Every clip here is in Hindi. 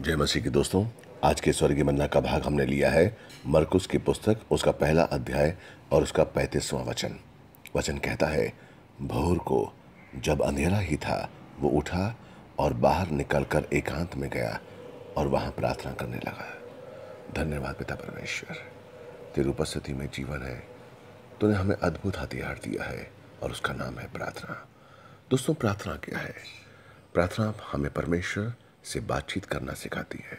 जय मसीह के दोस्तों आज के स्वर्गीय मन्ना का भाग हमने लिया है मरकुस की पुस्तक उसका पहला अध्याय और उसका पैंतीसवां वचन वचन कहता है भोर को जब अंधेरा ही था वो उठा और बाहर निकलकर एकांत में गया और वहाँ प्रार्थना करने लगा धन्यवाद पिता परमेश्वर तेरी उपस्थिति में जीवन है तूने हमें अद्भुत हथियार दिया है और उसका नाम है प्रार्थना दोस्तों प्रार्थना क्या है प्रार्थना हमें परमेश्वर से बातचीत करना सिखाती है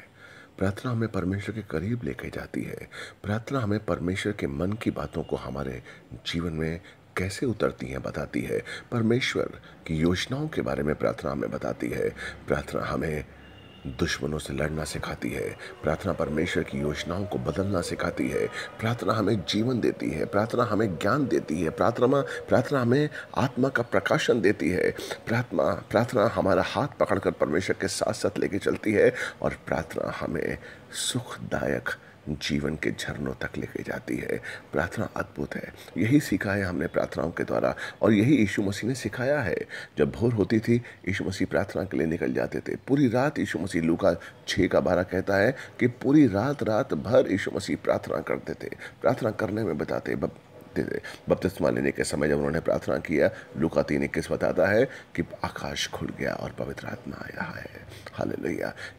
प्रार्थना हमें परमेश्वर के करीब लेके जाती है प्रार्थना हमें परमेश्वर के मन की बातों को हमारे जीवन में कैसे उतरती हैं बताती है परमेश्वर की योजनाओं के बारे में प्रार्थना हमें बताती है प्रार्थना हमें दुश्मनों से लड़ना सिखाती है प्रार्थना परमेश्वर की योजनाओं को बदलना सिखाती है प्रार्थना हमें जीवन देती है प्रार्थना हमें ज्ञान देती है प्रार्थना प्रार्थना हमें आत्मा का प्रकाशन देती है प्रार्थना प्रार्थना हमारा हाथ पकड़कर परमेश्वर के साथ साथ लेके चलती है और प्रार्थना हमें सुखदायक जीवन के झरनों तक लेके जाती है प्रार्थना अद्भुत है यही सीखा है हमने प्रार्थनाओं के द्वारा और यही यीशु मसीह ने सिखाया है जब भोर होती थी यीशु मसीह प्रार्थना के लिए निकल जाते थे पूरी रात यीशु मसीह लूका छः का बारह कहता है कि पूरी रात रात भर यीशु मसीह प्रार्थना करते थे प्रार्थना करने में बताते सकते थे बपतिस्मा लेने के समय जब उन्होंने प्रार्थना किया लुका तीन इक्कीस बताता है कि आकाश खुल गया और पवित्र आत्मा आया है हाल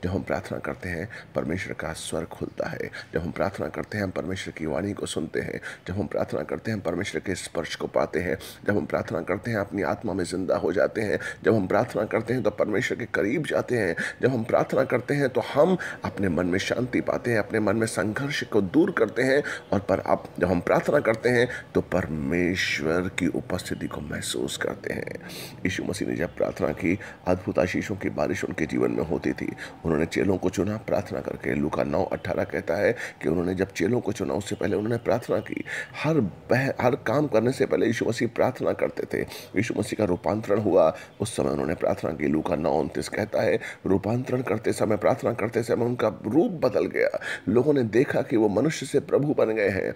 जब हम प्रार्थना करते हैं परमेश्वर का स्वर खुलता है जब हम प्रार्थना करते हैं हम परमेश्वर की वाणी को सुनते हैं जब हम प्रार्थना करते हैं परमेश्वर के स्पर्श को पाते हैं जब हम प्रार्थना करते हैं अपनी आत्मा में जिंदा हो जाते हैं जब हम प्रार्थना करते हैं तो परमेश्वर के करीब जाते हैं जब हम प्रार्थना करते हैं तो हम अपने मन में शांति पाते हैं अपने मन में संघर्ष को दूर करते हैं और पर आप जब हम प्रार्थना करते हैं तो परमेश्वर की उपस्थिति को महसूस करते हैं यीशु मसीह ने जब प्रार्थना की अद्भुत आशीषों की बारिश उनके जीवन में होती थी उन्होंने चेलों को चुना प्रार्थना करके लुका नौ अट्ठारह कहता है कि उन्होंने जब चेलों को चुना उससे पहले उन्होंने प्रार्थना की हर बह हर काम करने से पहले यीशु मसीह प्रार्थना करते थे यीशु मसीह का रूपांतरण हुआ उस समय उन्होंने प्रार्थना की लूका नौ उनतीस कहता है रूपांतरण करते समय प्रार्थना करते समय उनका रूप बदल गया लोगों ने देखा कि वो मनुष्य से प्रभु बन गए हैं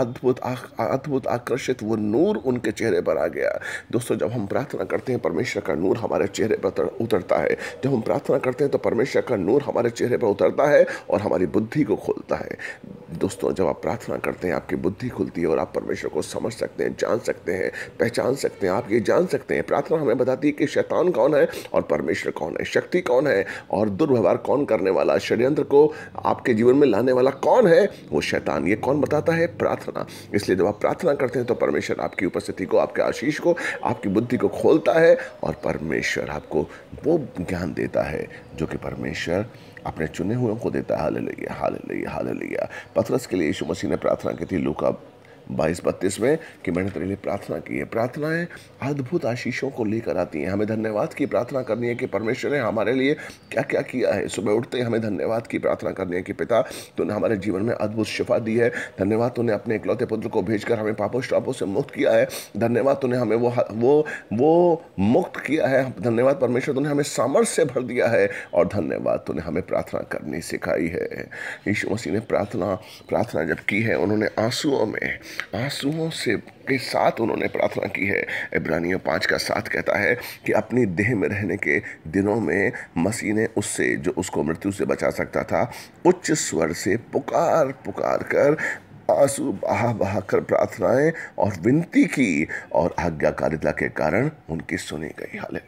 अद्भुत अद्भुत आकर्षित वो नूर उनके चेहरे पर आ गया दोस्तों जब हम प्रार्थना करते हैं परमेश्वर का नूर हमारे चेहरे पर उतरता है जब हम प्रार्थना करते हैं तो परमेश्वर का नूर हमारे चेहरे पर उतरता है और हमारी बुद्धि को खोलता है दोस्तों जब आप प्रार्थना करते हैं आपकी बुद्धि खुलती है और आप परमेश्वर को समझ सकते हैं जान सकते हैं पहचान सकते हैं आप ये जान सकते हैं प्रार्थना हमें बताती है कि शैतान कौन है और परमेश्वर कौन है शक्ति कौन है और दुर्व्यवहार कौन करने वाला षड्यंत्र को आपके जीवन में लाने वाला कौन है वो शैतान ये कौन बताता है प्रार्थना इसलिए जब आप प्रार्थना करते हैं तो परमेश्वर आपकी उपस्थिति को आपके आशीष को आपकी बुद्धि को खोलता है और परमेश्वर आपको वो ज्ञान देता है जो कि परमेश्वर अपने चुने हुए को देता है हाल लिया हाल लिया हाल लिया पथरस के लिए यीशु मसीह ने प्रार्थना की थी लूका बाईस बत्तीस में कि मैंने तेरे लिए प्रार्थना की है प्रार्थनाएं अद्भुत आशीषों को लेकर आती हैं हमें धन्यवाद की प्रार्थना करनी है कि परमेश्वर ने हमारे लिए क्या क्या किया है सुबह उठते हमें धन्यवाद की प्रार्थना करनी है कि पिता तूने हमारे जीवन में अद्भुत शिफा दी है धन्यवाद तूने अपने इकलौते पुत्र को भेजकर हमें पापों श्रापों से मुक्त किया है धन्यवाद तूने हमें वो वो वो मुक्त किया है धन्यवाद परमेश्वर तूने हमें सामर्थ्य भर दिया है और धन्यवाद तूने हमें प्रार्थना करनी सिखाई है यीशु मसीह ने प्रार्थना प्रार्थना जब की है उन्होंने आंसुओं में आंसुओं से के साथ उन्होंने प्रार्थना की है इब्रानियों पाँच का साथ कहता है कि अपनी देह में रहने के दिनों में मसीह ने उससे जो उसको मृत्यु से बचा सकता था उच्च स्वर से पुकार पुकार कर आंसू बहा बहा कर प्रार्थनाएं और विनती की और आज्ञाकारिता के कारण उनकी सुनी गई हाल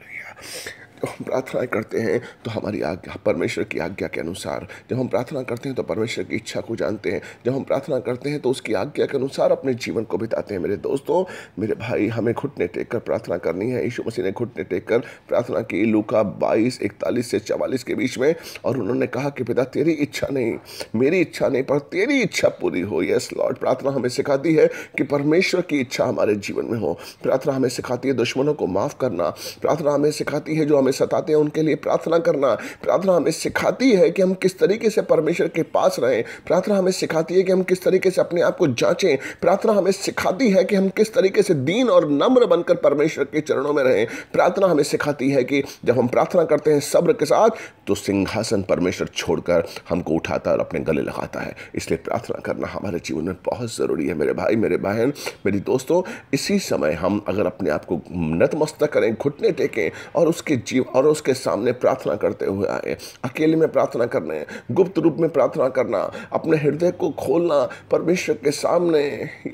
जब हम प्रार्थना करते हैं तो हमारी आज्ञा परमेश्वर की आज्ञा के अनुसार जब हम प्रार्थना करते हैं तो परमेश्वर की इच्छा को जानते हैं जब हम प्रार्थना करते हैं तो उसकी आज्ञा के अनुसार अपने जीवन को बिताते हैं मेरे दोस्तों मेरे भाई हमें घुटने टेक कर प्रार्थना करनी है यीशु मसीह ने घुटने टेक कर प्रार्थना की लूका बाईस इकतालीस से चवालीस के बीच में और उन्होंने कहा कि पिता तेरी इच्छा नहीं मेरी इच्छा नहीं पर तेरी इच्छा पूरी हो यस लॉर्ड प्रार्थना हमें सिखाती है कि परमेश्वर की इच्छा हमारे जीवन में हो प्रार्थना हमें सिखाती है दुश्मनों को माफ़ करना प्रार्थना हमें सिखाती है जो हमें हमें सताते हैं उनके लिए प्रार्थना करना प्रार्थना हमें सिखाती है कि हम किस तरीके से परमेश्वर के पास रहें प्रार्थना हमें सिखाती है कि हम किस तरीके से अपने आप को जांचें प्रार्थना हमें सिखाती है कि हम किस तरीके से दीन और नम्र बनकर परमेश्वर के चरणों में रहें प्रार्थना हमें सिखाती है कि जब हम प्रार्थना करते हैं सब्र के साथ तो सिंहासन परमेश्वर छोड़कर हमको उठाता और अपने गले लगाता है इसलिए प्रार्थना करना हमारे जीवन में बहुत ज़रूरी है मेरे भाई मेरे बहन मेरी दोस्तों इसी समय हम अगर अपने आप को नतमस्तक करें घुटने टेकें और उसके जीवन की और उसके सामने प्रार्थना करते हुए आए अकेले में प्रार्थना करने गुप्त रूप में प्रार्थना करना अपने हृदय को खोलना परमेश्वर के सामने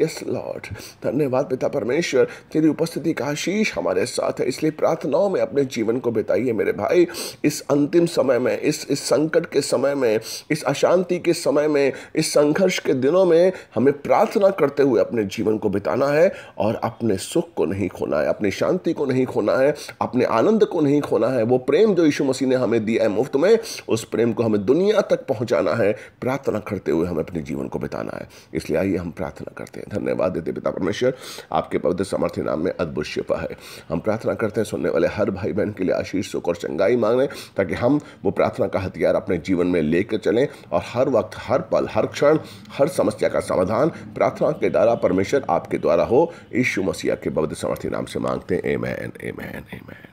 यस लॉर्ड धन्यवाद पिता परमेश्वर तेरी उपस्थिति का आशीष हमारे साथ है इसलिए प्रार्थनाओं में अपने जीवन को बिताइए मेरे भाई इस अंतिम समय में इस इस संकट के समय में इस अशांति के समय में इस संघर्ष के दिनों में हमें प्रार्थना करते हुए अपने जीवन को बिताना है और अपने सुख को नहीं खोना है अपनी शांति को नहीं खोना है अपने आनंद को नहीं खोना होना है वो प्रेम जो यीशु मसीह ने हमें दिया है मुफ्त में उस प्रेम को हमें दुनिया तक पहुंचाना है प्रार्थना करते हुए हमें अपने जीवन को बिताना है इसलिए आइए हम प्रार्थना करते हैं धन्यवाद देते पिता परमेश्वर आपके पवित्र समर्थ नाम में अद्भुत शिपा है हम प्रार्थना करते हैं सुनने वाले हर भाई बहन के लिए आशीष सुख और चंगाई मांगें ताकि हम वो प्रार्थना का हथियार अपने जीवन में लेकर चलें और हर वक्त हर पल हर क्षण हर समस्या का समाधान प्रार्थना के द्वारा परमेश्वर आपके द्वारा हो यीशु मसीह के बौद्ध समर्थी नाम से मांगते हैं a man a man a man